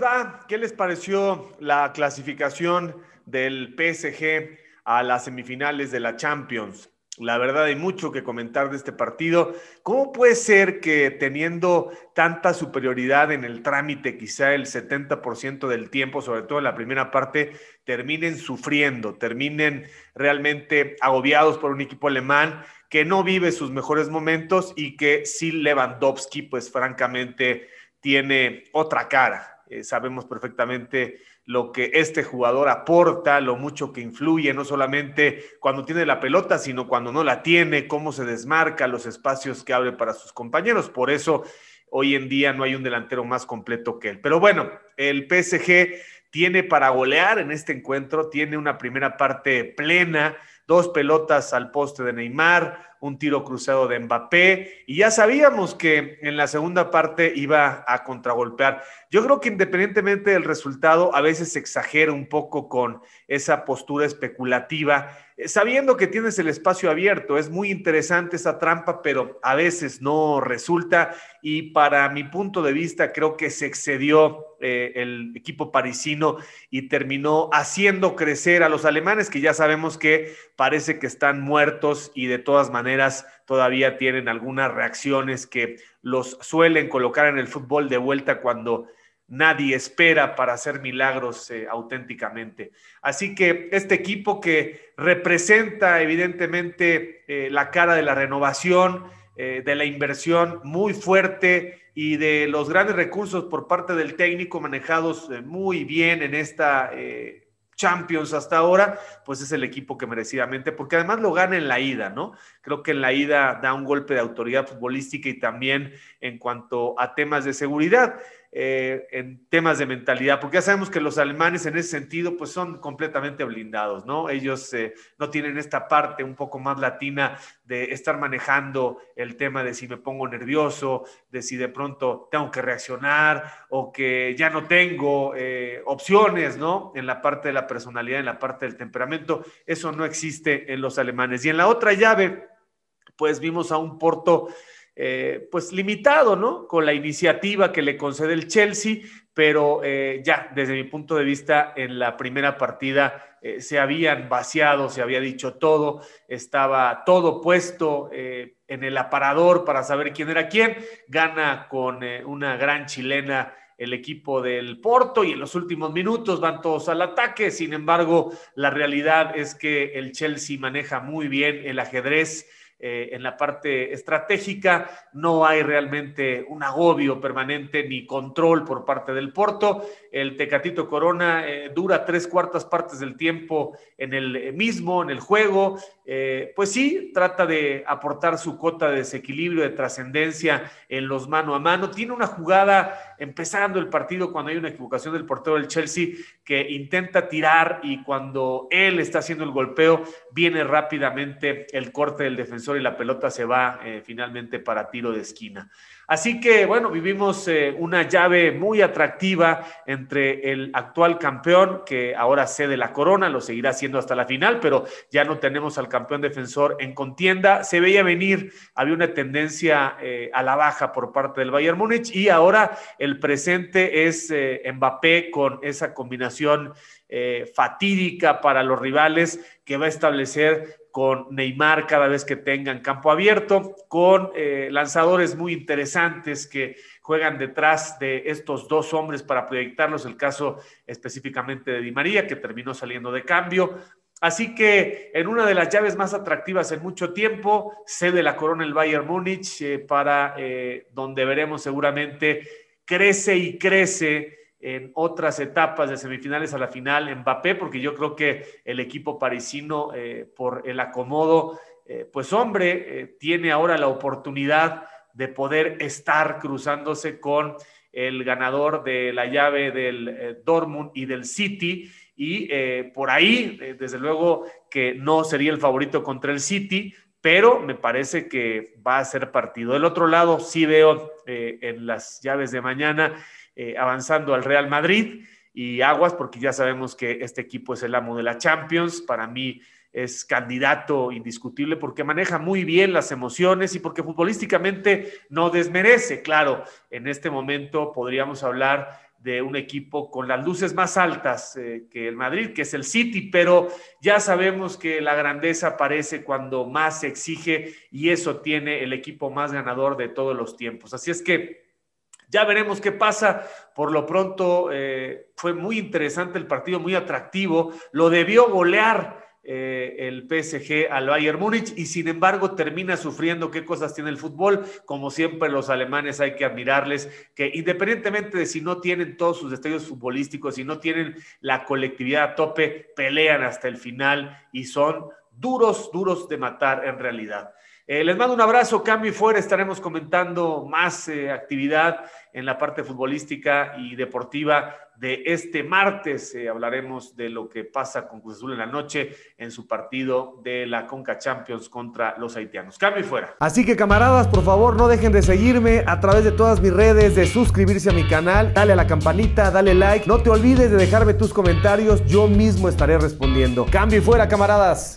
va? ¿Qué les pareció la clasificación del PSG a las semifinales de la Champions? La verdad hay mucho que comentar de este partido. ¿Cómo puede ser que teniendo tanta superioridad en el trámite, quizá el 70% del tiempo, sobre todo en la primera parte, terminen sufriendo, terminen realmente agobiados por un equipo alemán que no vive sus mejores momentos y que sí Lewandowski, pues francamente, tiene otra cara? Eh, sabemos perfectamente lo que este jugador aporta, lo mucho que influye, no solamente cuando tiene la pelota, sino cuando no la tiene, cómo se desmarca, los espacios que abre para sus compañeros. Por eso hoy en día no hay un delantero más completo que él. Pero bueno, el PSG tiene para golear en este encuentro, tiene una primera parte plena, dos pelotas al poste de Neymar, un tiro cruzado de Mbappé y ya sabíamos que en la segunda parte iba a contragolpear. Yo creo que independientemente del resultado, a veces se exagera un poco con esa postura especulativa, eh, sabiendo que tienes el espacio abierto. Es muy interesante esa trampa, pero a veces no resulta y para mi punto de vista creo que se excedió eh, el equipo parisino y terminó haciendo crecer a los alemanes que ya sabemos que parece que están muertos y de todas maneras todavía tienen algunas reacciones que los suelen colocar en el fútbol de vuelta cuando nadie espera para hacer milagros eh, auténticamente. Así que este equipo que representa evidentemente eh, la cara de la renovación, eh, de la inversión muy fuerte y de los grandes recursos por parte del técnico manejados muy bien en esta Champions hasta ahora, pues es el equipo que merecidamente, porque además lo gana en la ida, ¿no? Creo que en la ida da un golpe de autoridad futbolística y también en cuanto a temas de seguridad. Eh, en temas de mentalidad, porque ya sabemos que los alemanes en ese sentido pues son completamente blindados, ¿no? Ellos eh, no tienen esta parte un poco más latina de estar manejando el tema de si me pongo nervioso, de si de pronto tengo que reaccionar o que ya no tengo eh, opciones, ¿no? En la parte de la personalidad, en la parte del temperamento, eso no existe en los alemanes. Y en la otra llave, pues vimos a un Porto eh, pues limitado, ¿no? Con la iniciativa que le concede el Chelsea, pero eh, ya desde mi punto de vista en la primera partida eh, se habían vaciado, se había dicho todo, estaba todo puesto en el aparador para saber quién era quién, gana con una gran chilena el equipo del Porto y en los últimos minutos van todos al ataque. Sin embargo, la realidad es que el Chelsea maneja muy bien el ajedrez eh, en la parte estratégica, no hay realmente un agobio permanente ni control por parte del Porto. El Tecatito Corona eh, dura tres cuartas partes del tiempo en el eh, mismo, en el juego, eh, pues sí, trata de aportar su cota de desequilibrio, de trascendencia en los mano a mano. Tiene una jugada empezando el partido cuando hay una equivocación del portero del Chelsea que intenta tirar y cuando él está haciendo el golpeo, viene rápidamente el corte del defensor y la pelota se va eh, finalmente para tiro de esquina. Así que bueno, vivimos eh, una llave muy atractiva entre el actual campeón, que ahora cede la corona, lo seguirá haciendo hasta la final, pero ya no tenemos al campeón defensor en contienda. Se veía venir, había una tendencia eh, a la baja por parte del Bayern Múnich y ahora el presente es eh, Mbappé con esa combinación eh, fatídica para los rivales que va a establecer con Neymar cada vez que tengan campo abierto, con lanzadores muy interesantes que juegan detrás de estos dos hombres para proyectarlos, el caso específicamente de Di María, que terminó saliendo de cambio, Así que en una de las llaves más atractivas en mucho tiempo, sede la corona el Bayern Múnich eh, para eh, donde veremos seguramente crece y crece en otras etapas de semifinales a la final Mbappé, porque yo creo que el equipo parisino eh, por el acomodo, pues hombre, tiene ahora la oportunidad de poder estar cruzándose con el ganador de la llave del Dortmund y del City y eh, por ahí, eh, desde luego que no sería el favorito contra el City, pero me parece que va a ser partido. Del otro lado, sí veo eh, en las llaves de mañana avanzando al Real Madrid y Aguas, porque ya sabemos que este equipo es el amo de la Champions. Para mí es candidato indiscutible porque maneja muy bien las emociones y porque futbolísticamente no desmerece. Claro, en este momento podríamos hablar de un equipo con las luces más altas eh, que el Madrid, que es el City, pero ya sabemos que la grandeza aparece cuando más se exige y eso tiene el equipo más ganador de todos los tiempos. Así es que ya veremos qué pasa. Por lo pronto eh, fue muy interesante el partido, muy atractivo. Lo debió golear el PSG al Bayern Múnich y sin embargo termina sufriendo qué cosas tiene el fútbol. Como siempre los alemanes hay que admirarles, que independientemente de si no tienen todos sus destellos futbolísticos, si no tienen la colectividad a tope, pelean hasta el final y son duros, duros de matar en realidad. Eh, les mando un abrazo, cambio y fuera. Estaremos comentando más eh, actividad en la parte futbolística y deportiva de este martes. Eh, hablaremos de lo que pasa con Cruz Azul en la noche en su partido de la Conca Champions contra los haitianos. Cambio y fuera. Así que camaradas, por favor, no dejen de seguirme a través de todas mis redes, de suscribirse a mi canal, dale a la campanita, dale like. No te olvides de dejarme tus comentarios, yo mismo estaré respondiendo. Cambio y fuera, camaradas.